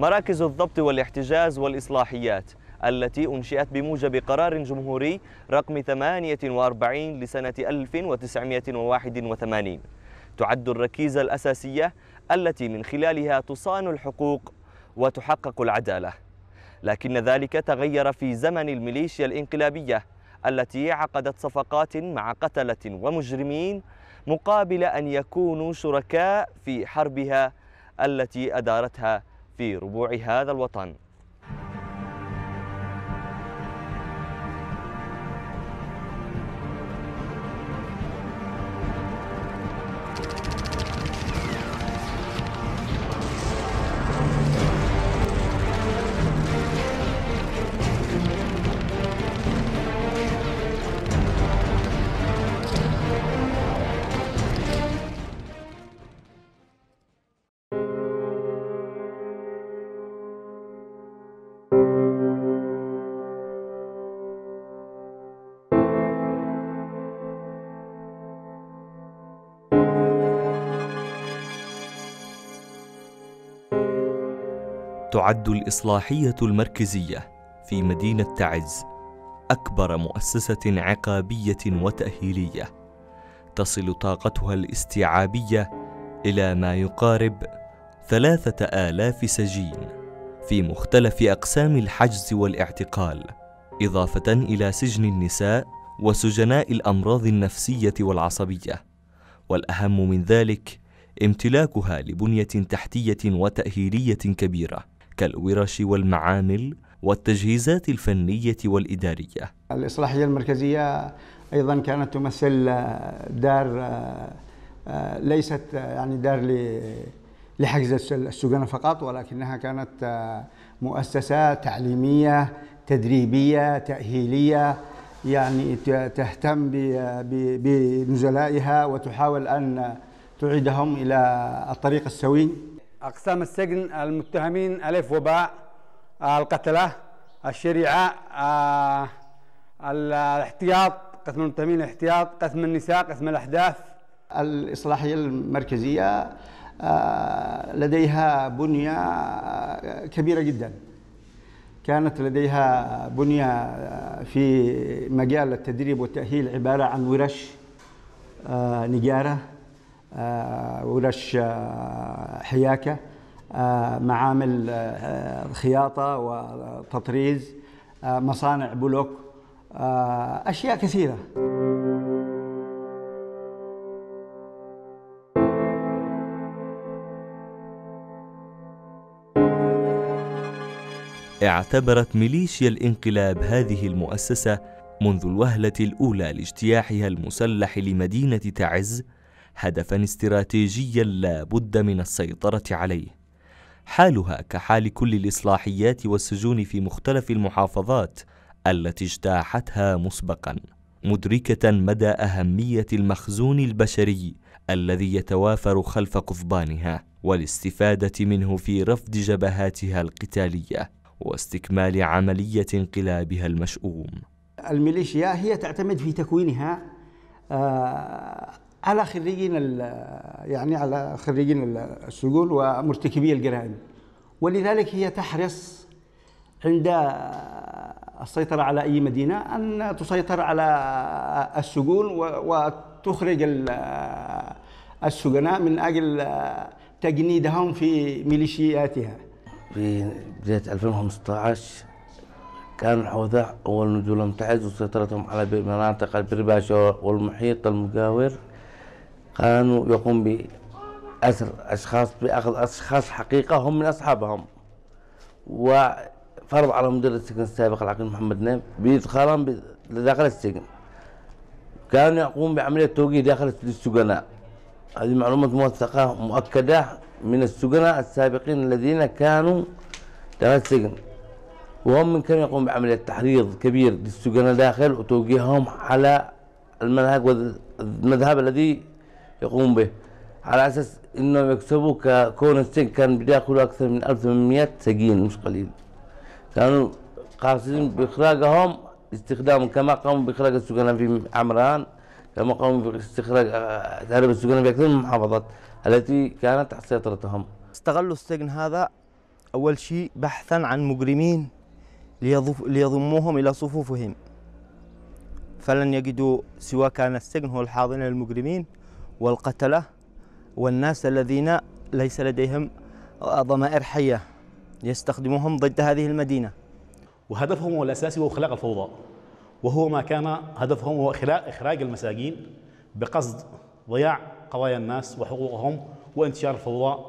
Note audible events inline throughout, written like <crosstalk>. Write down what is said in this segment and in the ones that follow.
مراكز الضبط والاحتجاز والإصلاحيات التي أنشئت بموجب قرار جمهوري رقم 48 لسنة 1981 تعد الركيزة الأساسية التي من خلالها تصان الحقوق وتحقق العدالة لكن ذلك تغير في زمن الميليشيا الإنقلابية التي عقدت صفقات مع قتلة ومجرمين مقابل أن يكونوا شركاء في حربها التي أدارتها في ربوع هذا الوطن تعد الإصلاحية المركزية في مدينة تعز أكبر مؤسسة عقابية وتأهيلية تصل طاقتها الاستيعابية إلى ما يقارب ثلاثة آلاف سجين في مختلف أقسام الحجز والاعتقال إضافة إلى سجن النساء وسجناء الأمراض النفسية والعصبية والأهم من ذلك امتلاكها لبنية تحتية وتأهيلية كبيرة كالورش والمعامل والتجهيزات الفنية والإدارية الإصلاحية المركزية أيضا كانت تمثل دار آه، ليست آه، يعني دار لحجز السجناء فقط ولكنها كانت آه، مؤسسة تعليمية تدريبية تأهيلية يعني تهتم بنزلائها وتحاول أن تعيدهم إلى الطريق السوي أقسام السجن المتهمين ألف وباء آه، القتلة الشريعة آه، الاحتياط قسم المتهمين الاحتياط قسم النساء قسم الأحداث الإصلاحية المركزية آه، لديها بنية كبيرة جدا كانت لديها بنية في مجال التدريب والتأهيل عبارة عن ورش نجارة آه، ورش آه، حياكه آه، معامل خياطه وتطريز مصانع بلوك اشياء كثيره اعتبرت ميليشيا الانقلاب هذه المؤسسه منذ الوهله الاولى لاجتياحها المسلح لمدينه تعز هدفا استراتيجيا لا بد من السيطرة عليه حالها كحال كل الإصلاحيات والسجون في مختلف المحافظات التي اجتاحتها مسبقا مدركة مدى أهمية المخزون البشري الذي يتوافر خلف قضبانها والاستفادة منه في رفض جبهاتها القتالية واستكمال عملية انقلابها المشؤوم الميليشيا هي تعتمد في تكوينها آه، على خريجين يعني على خريجين السجون ومرتكبي الجرائم ولذلك هي تحرص عند السيطرة على أي مدينة أن تسيطر على السجون وتخرج السجناء من أجل تجنيدهم في ميليشياتها في بداية 2015 كان الحوثة أول نزولهم تعز وسيطرتهم على مناطق البرباشة والمحيط المجاور كانوا يقوم بأسر أشخاص بأخذ أشخاص حقيقة هم من أصحابهم وفرض على مدير السجن السابق العقيد محمد نايف بإدخالهم داخل السجن كانوا يقوم بعملية توجيه داخل السجناء هذه معلومة موثقة مؤكدة من السجناء السابقين الذين كانوا داخل السجن وهم من كانوا يقومون بعملية تحريض كبير للسجناء داخل وتوجيههم على المنهج والمذهب الذي يقوم به على اساس انهم يكسبوا السجن كان بياكلوا اكثر من 1800 سجين مش قليل كانوا قاصدين باخراجهم استخدامهم كما قاموا باخراج السجناء في عمران كما قاموا باستخراج آه، تهرب السجناء في اكثر من المحافظات التي كانت تحت سيطرتهم استغلوا السجن هذا اول شيء بحثا عن مجرمين ليضموهم الى صفوفهم فلن يجدوا سوى كان السجن هو الحاضنه للمجرمين والقتلة والناس الذين ليس لديهم ضمائر حية يستخدموهم ضد هذه المدينة وهدفهم الأساسي هو خلاق الفوضى وهو ما كان هدفهم هو إخراج المساجين بقصد ضياع قضايا الناس وحقوقهم وانتشار الفوضى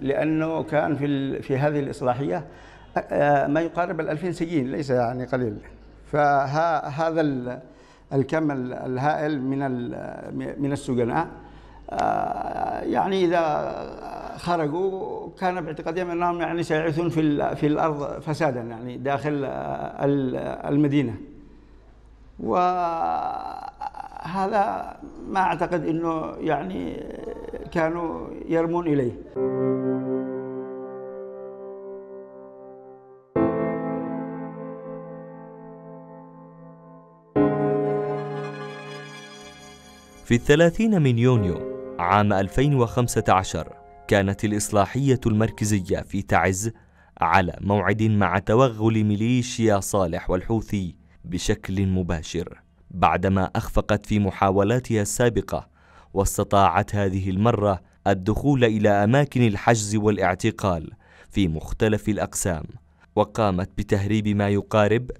لأنه كان في, في هذه الإصلاحية آه، ما يقارب الألفين سجين ليس يعني قليل فهذا الكم الهائل من من السجناء آه، يعني إذا خرجوا كان باعتقادهم أنهم يعني سيعيثون في في الأرض فسادا يعني داخل المدينة وهذا ما أعتقد أنه يعني كانوا يرمون إليه في الثلاثين من يونيو عام 2015 كانت الإصلاحية المركزية في تعز على موعد مع توغل ميليشيا صالح والحوثي بشكل مباشر بعدما أخفقت في محاولاتها السابقة واستطاعت هذه المرة الدخول إلى أماكن الحجز والاعتقال في مختلف الأقسام وقامت بتهريب ما يقارب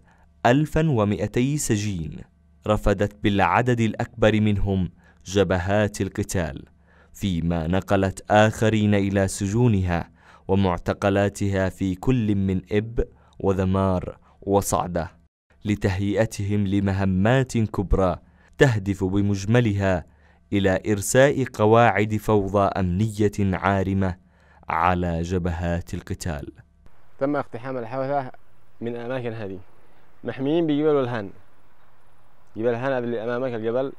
1200 سجين رفدت بالعدد الأكبر منهم جبهات القتال فيما نقلت آخرين إلى سجونها ومعتقلاتها في كل من إب وذمار وصعدة لتهيئتهم لمهمات كبرى تهدف بمجملها إلى إرساء قواعد فوضى أمنية عارمة على جبهات القتال تم اقتحام الحوثة من أماكن هذه محميين بجبل الهان جبل الهان اللي أمامك الجبل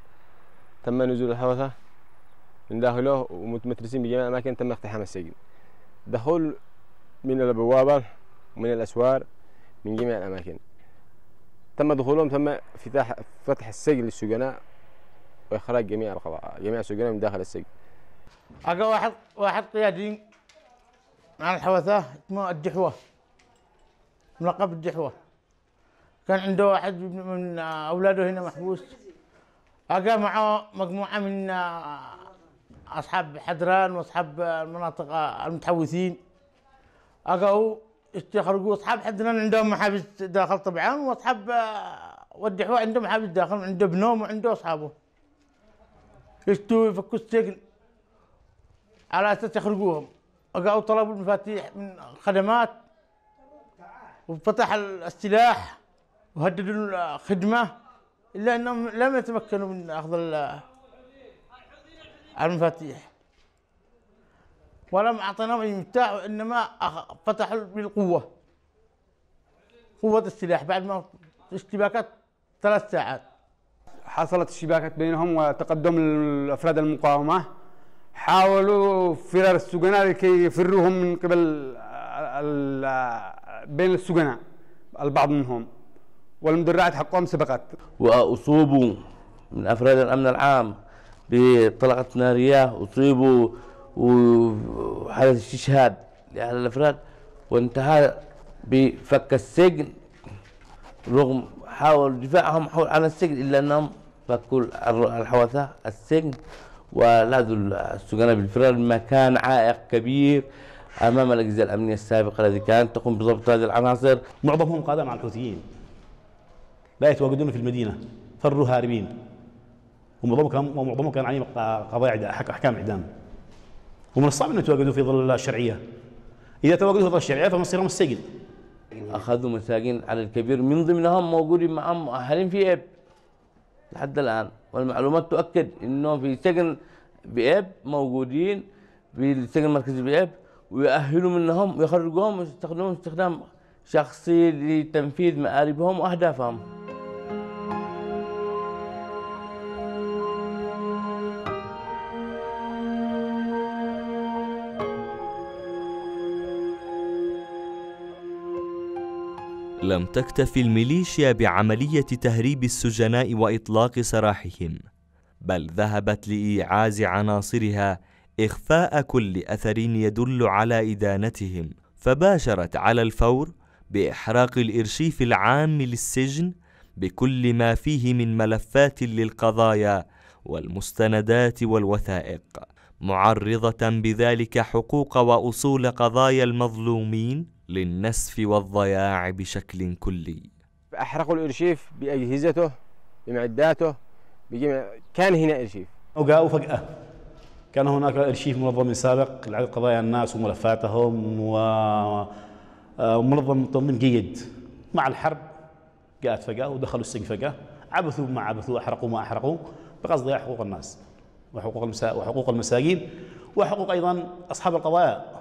تم نزول الحوثة من داخله ومتمترسين بجميع الأماكن تم اقتحام السجن دخول من البوابة ومن الأسوار من جميع الأماكن تم دخولهم تم افتتاح فتح السجن للسجناء واخراج جميع القضاء جميع السجناء من داخل السجن اجا واحد واحد قيادي على الحوثه اسمه الدحوه ملقب الدحوه كان عنده واحد من اولاده هنا محبوس اجمعوا مجموعه من آه، اصحاب حدران واصحاب المناطق آه، المتحوثين اجوا استخرجوا اصحاب حدران عندهم محابس داخل طبعا واصحاب آه، ودحوا عندهم محابس داخل عنده بنوم وعنده اصحابه يشتوا يفكوا السجن على اساس يخرجوهم اجوا طلبوا المفاتيح من خدمات وفتح السلاح وهددوا الخدمه إلا أنهم لم يتمكنوا من أخذ المفاتيح ولم أعطيناهم متاع وإنما فتحوا بالقوة قوة السلاح بعد ما اشتباكات ثلاث ساعات حصلت اشتباكات بينهم وتقدم الأفراد المقاومة حاولوا فرار السجناء لكي يفروهم من قبل بين السجناء البعض منهم والمدرعات حقهم سبقت وأصيبوا من أفراد الأمن العام بطلقة نارية أصيبوا وحدث استشهاد لأحد الأفراد وانتهى بفك السجن رغم حاول دفاعهم حول عن السجن إلا أنهم فكوا الحوثة السجن ولاذوا السجناء بالفرار ما كان عائق كبير أمام الأجهزة الأمنية السابقة التي كانت تقوم بضبط هذه العناصر معظمهم قادة مع الحوثيين لا يتواجدون في المدينة فروا هاربين ومعظمهم كان ومعظمهم كان عليهم قضايا احكام اعدام ومن الصعب ان يتواجدوا في ظل الشرعيه اذا تواجدوا في ظل الشرعيه فمصيرهم السجن اخذوا مساجين على الكبير من ضمنهم موجودين معهم مؤهلين في اب لحد الان والمعلومات تؤكد انهم في سجن باب موجودين في السجن المركزي باب ويؤهلوا منهم ويخرجوهم ويستخدموهم استخدام شخصي لتنفيذ مآربهم واهدافهم لم تكتف الميليشيا بعملية تهريب السجناء وإطلاق سراحهم، بل ذهبت لإيعاز عناصرها إخفاء كل أثر يدل على إدانتهم، فباشرت على الفور بإحراق الإرشيف العام للسجن بكل ما فيه من ملفات للقضايا والمستندات والوثائق، معرضة بذلك حقوق وأصول قضايا المظلومين للنسف والضياع بشكل كلي أحرقوا الأرشيف بأجهزته بمعداته بجمع كان هنا أرشيف وقعوا فجأة كان هناك أرشيف منظم سابق لعدد قضايا الناس وملفاتهم ومنظم آه، تنظيم جيد مع الحرب جاءت فجأة ودخلوا السجن فجأة عبثوا ما عبثوا أحرقوا ما أحرقوا بقصد ضياع حقوق الناس وحقوق وحقوق المساجين وحقوق أيضا أصحاب القضايا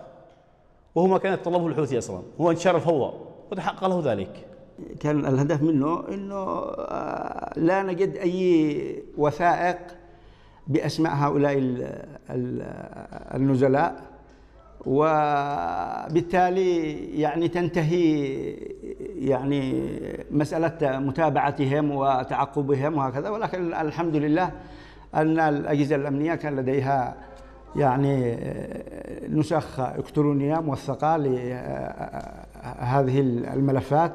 وهو ما كان يتطلبه الحوثي أصلا هو انتشار الفوضى وتحقق له ذلك كان الهدف منه أنه آه، لا نجد أي وثائق بأسماء هؤلاء النزلاء وبالتالي يعني تنتهي يعني مسألة متابعتهم وتعقبهم وهكذا ولكن الحمد لله أن الأجهزة الأمنية كان لديها يعني آه، نسخ إلكترونية موثقة لهذه آه، آه، الملفات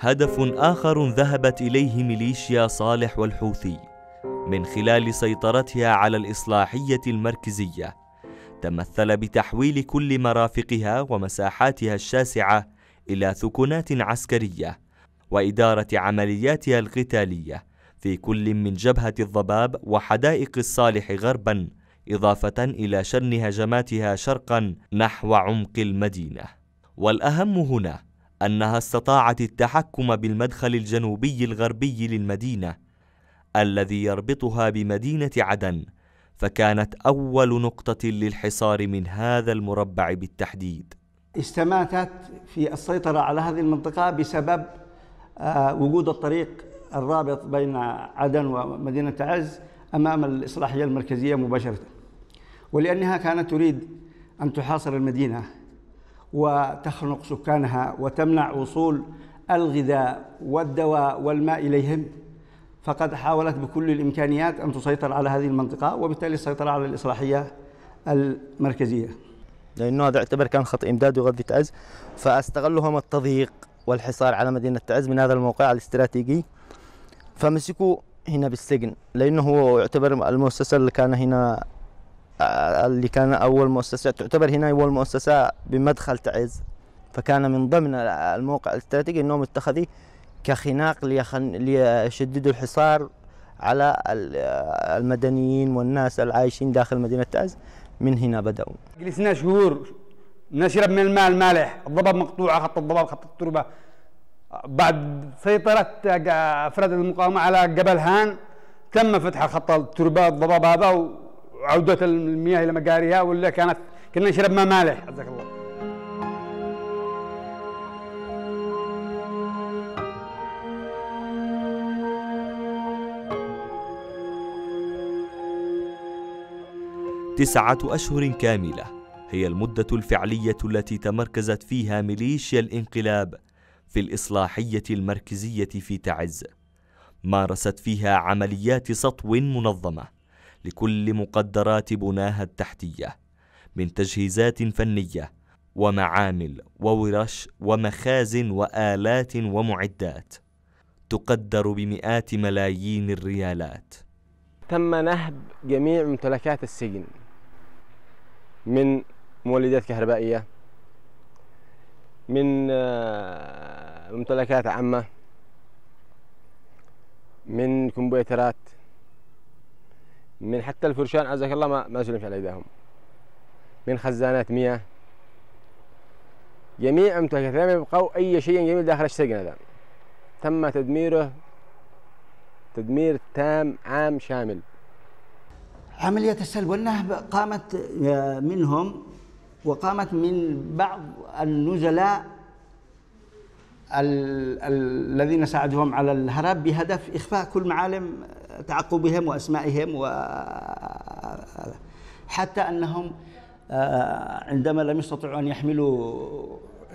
هدف آخر ذهبت إليه ميليشيا صالح والحوثي من خلال سيطرتها على الإصلاحية المركزية تمثل بتحويل كل مرافقها ومساحاتها الشاسعة إلى ثكنات عسكرية وإدارة عملياتها القتالية في كل من جبهة الضباب وحدائق الصالح غربا إضافة إلى شن هجماتها شرقا نحو عمق المدينة والأهم هنا أنها استطاعت التحكم بالمدخل الجنوبي الغربي للمدينة الذي يربطها بمدينة عدن فكانت أول نقطة للحصار من هذا المربع بالتحديد استماتت في السيطرة على هذه المنطقة بسبب آه، وجود الطريق الرابط بين عدن ومدينة عز أمام الإصلاحية المركزية مباشرة ولأنها كانت تريد أن تحاصر المدينة وتخنق سكانها وتمنع وصول الغذاء والدواء والماء إليهم فقد حاولت بكل الإمكانيات أن تسيطر على هذه المنطقة وبالتالي السيطرة على الإصلاحية المركزية لأنه هذا يعتبر كان خط إمداد يغذي تعز فاستغلوا هم التضييق والحصار على مدينة تعز من هذا الموقع الاستراتيجي فمسكوا هنا بالسجن لأنه هو يعتبر المؤسسة اللي كان هنا آه، اللي كان أول مؤسسة تعتبر هنا أول مؤسسة بمدخل تعز فكان من ضمن الموقع الاستراتيجي أنهم اتخذوا كخناق ليشددوا الحصار على المدنيين والناس العايشين داخل مدينة تاز من هنا بدأوا جلسنا شهور نشرب من الماء المالح الضباب مقطوعة خط الضباب خط التربة بعد سيطرة أفراد المقاومة على جبل هان تم فتح خط التربة الضباب هذا وعودة المياه إلى مجاريها ولا كانت كنا نشرب ماء مالح جزاك الله تسعة أشهر كاملة هي المدة الفعلية التي تمركزت فيها ميليشيا الانقلاب في الإصلاحية المركزية في تعز مارست فيها عمليات سطو منظمة لكل مقدرات بناها التحتية من تجهيزات فنية ومعامل وورش ومخازن وآلات ومعدات تقدر بمئات ملايين الريالات تم نهب جميع ممتلكات السجن من مولدات كهربائية من آه، ممتلكات عامة من كمبيوترات من حتى الفرشان عزك الله ما ما سلمش على ايديهم من خزانات مياه جميع ممتلكات لم يبقوا اي شيء جميل داخل السجن هذا تم تدميره تدمير تام عام شامل عملية السلب والنهب قامت آه، منهم وقامت من بعض النزلاء الذين ساعدهم على الهرب بهدف إخفاء كل معالم تعقبهم وأسمائهم و حتى أنهم آه، عندما لم يستطيعوا أن يحملوا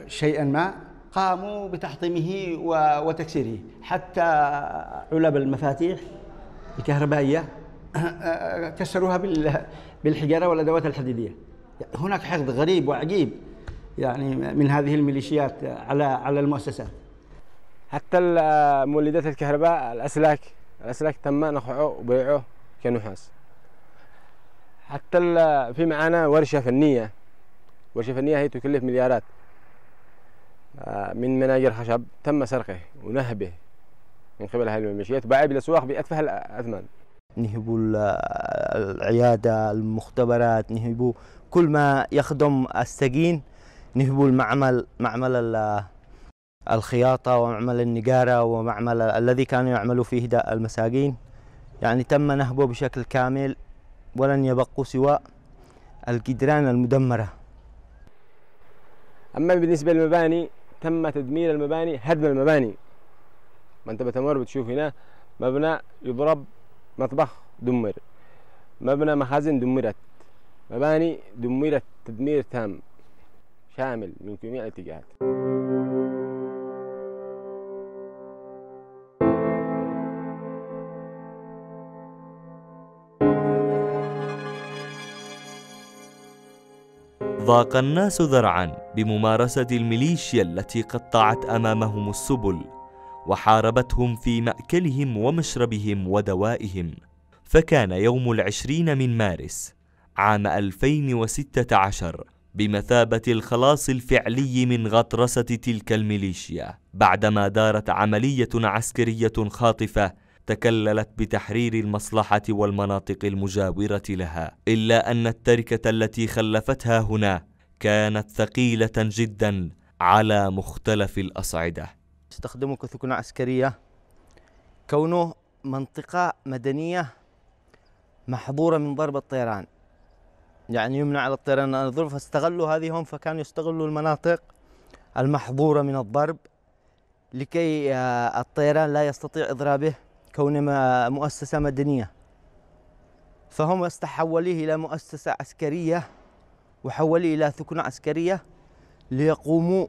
شيئا ما قاموا بتحطيمه وتكسيره حتى علب المفاتيح الكهربائية <coughs> كسروها بالحجاره والادوات الحديديه هناك حقد غريب وعجيب يعني من هذه الميليشيات على على المؤسسات حتى مولدات الكهرباء الاسلاك الاسلاك تم نخعه وبيعه كنحاس حتى في معانا ورشه فنيه ورشه فنيه هي تكلف مليارات آه، من مناجر خشب تم سرقه ونهبه من قبل هذه الميليشيات باعه بالاسواق باتفه الاثمان نهبوا العيادة المختبرات نهبوا كل ما يخدم السجين نهبوا المعمل معمل الخياطة ومعمل النجارة ومعمل الذي كانوا يعملوا فيه المساجين يعني تم نهبه بشكل كامل ولن يبقوا سوى الجدران المدمرة أما بالنسبة للمباني تم تدمير المباني هدم المباني أنت بتمر بتشوف هنا مبنى يضرب مطبخ دمر مبنى مخازن دمرت مباني دمرت تدمير تام شامل من جميع الاتجاهات ضاق الناس ذرعا بممارسة الميليشيا التي قطعت أمامهم السبل وحاربتهم في مأكلهم ومشربهم ودوائهم فكان يوم العشرين من مارس عام 2016 بمثابة الخلاص الفعلي من غطرسة تلك الميليشيا بعدما دارت عملية عسكرية خاطفة تكللت بتحرير المصلحة والمناطق المجاورة لها إلا أن التركة التي خلفتها هنا كانت ثقيلة جدا على مختلف الأصعدة تستخدمه كثكنة عسكرية كونه منطقة مدنية محظورة من ضرب الطيران يعني يمنع على الطيران أن يضرب فاستغلوا هذه هم فكانوا يستغلوا المناطق المحظورة من الضرب لكي آه، الطيران لا يستطيع إضرابه كونه آه، مؤسسة مدنية فهم استحوليه إلى مؤسسة عسكرية وحوليه إلى ثكنة عسكرية ليقوموا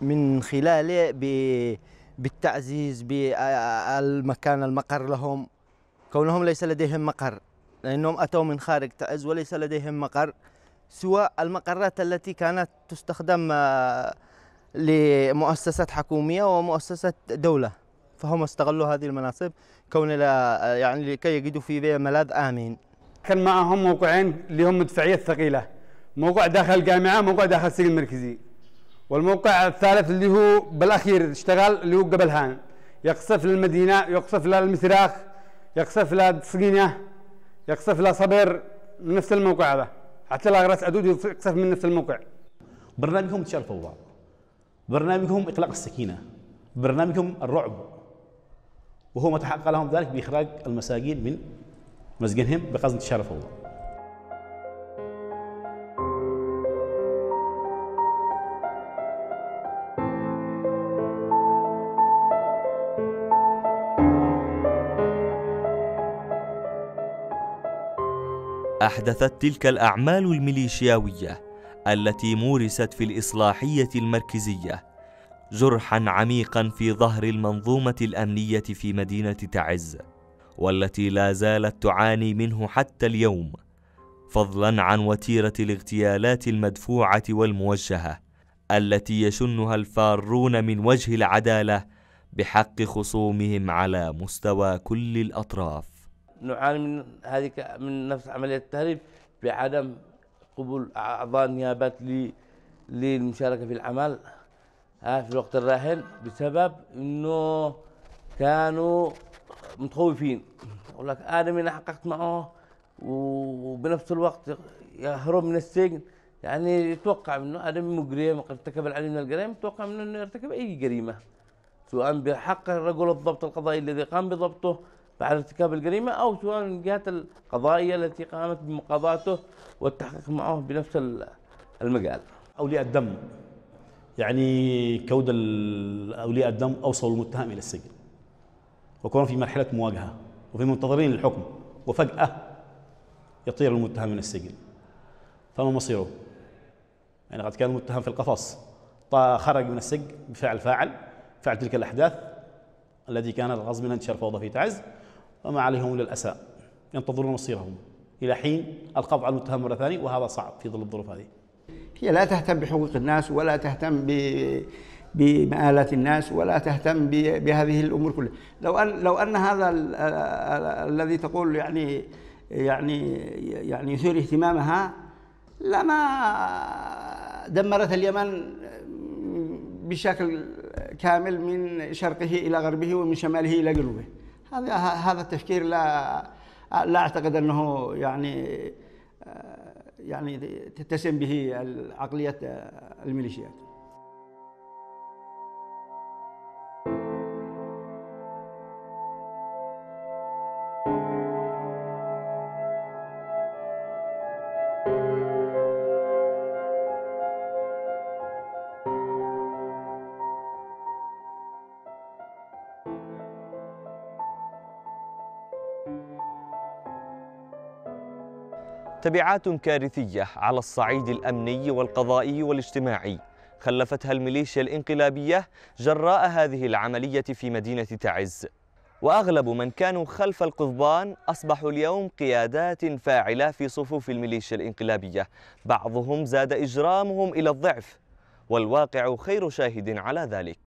من خلاله بالتعزيز بالمكان المقر لهم كونهم ليس لديهم مقر لأنهم أتوا من خارج تعز وليس لديهم مقر سوى المقرات التي كانت تستخدم لمؤسسات حكومية ومؤسسات دولة فهم استغلوا هذه المناصب كون يعني لكي يجدوا في بيئة ملاذ آمن كان معهم موقعين لهم مدفعية ثقيلة موقع داخل الجامعة موقع داخل السجن المركزي والموقع الثالث اللي هو بالاخير اشتغل اللي هو قبل هان يقصف للمدينه يقصف للمسراخ يقصف للصقينه يقصف لصبر من نفس الموقع هذا حتى لا غرس عدود يقصف من نفس الموقع برنامجهم انتشار الفوضى برنامجهم اطلاق السكينه برنامجهم الرعب وهو ما تحقق لهم ذلك باخراج المساجين من مسجنهم بقصد انتشار الفوضى أحدثت تلك الأعمال الميليشياوية التي مورست في الإصلاحية المركزية جرحا عميقا في ظهر المنظومة الأمنية في مدينة تعز والتي لا زالت تعاني منه حتى اليوم فضلا عن وتيرة الاغتيالات المدفوعة والموجهة التي يشنها الفارون من وجه العدالة بحق خصومهم على مستوى كل الأطراف نعاني من هذه من نفس عمليه التهريب بعدم قبول اعضاء النيابات للمشاركه في العمل في الوقت الراهن بسبب انه كانوا متخوفين يقول لك ادمي انا حققت معه وبنفس الوقت يهرب من السجن يعني يتوقع منه ادمي مجرم قد ارتكب العديد من الجرائم يتوقع منه انه يرتكب اي جريمه سواء بحق الرجل الضبط القضائي الذي قام بضبطه بعد ارتكاب الجريمة أو سواء الجهات القضائية التي قامت بمقاضاته والتحقيق معه بنفس المجال أولياء الدم يعني كود أولياء الدم أوصلوا المتهم إلى السجن وكانوا في مرحلة مواجهة وفي منتظرين الحكم وفجأة يطير المتهم من السجن فما مصيره؟ يعني قد كان المتهم في القفص خرج من السجن بفعل فاعل فعل تلك الأحداث التي كانت غصبا انتشار فوضى في تعز وما عليهم إلا الأساء ينتظرون مصيرهم إلى حين القبض على المتهم مرة ثانية وهذا صعب في ظل الظروف هذه هي لا تهتم بحقوق الناس ولا تهتم ب بمآلات الناس ولا تهتم بهذه الأمور كلها لو أن لو أن هذا الذي تقول يعني يعني يعني يثير اهتمامها لما دمرت اليمن بشكل كامل من شرقه إلى غربه ومن شماله إلى جنوبه هذا هذا التفكير لا لا اعتقد انه يعني آه، يعني تتسم به عقليه الميليشيات تبعات كارثية على الصعيد الأمني والقضائي والاجتماعي خلفتها الميليشيا الانقلابية جراء هذه العملية في مدينة تعز وأغلب من كانوا خلف القضبان أصبحوا اليوم قيادات فاعلة في صفوف الميليشيا الانقلابية بعضهم زاد إجرامهم إلى الضعف والواقع خير شاهد على ذلك